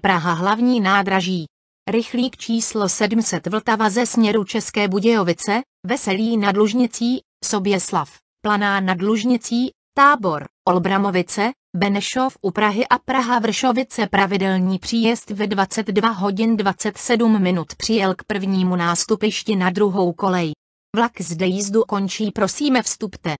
Praha hlavní nádraží. Rychlík číslo 700 Vltava ze směru České Budějovice, Veselí nad Lužnicí, Soběslav, Planá nad Lužnicí, Tábor, Olbramovice, Benešov u Prahy a Praha Vršovice pravidelný příjezd ve 22 hodin 27 minut přijel k prvnímu nástupišti na druhou kolej. Vlak zde jízdu končí prosíme vstupte.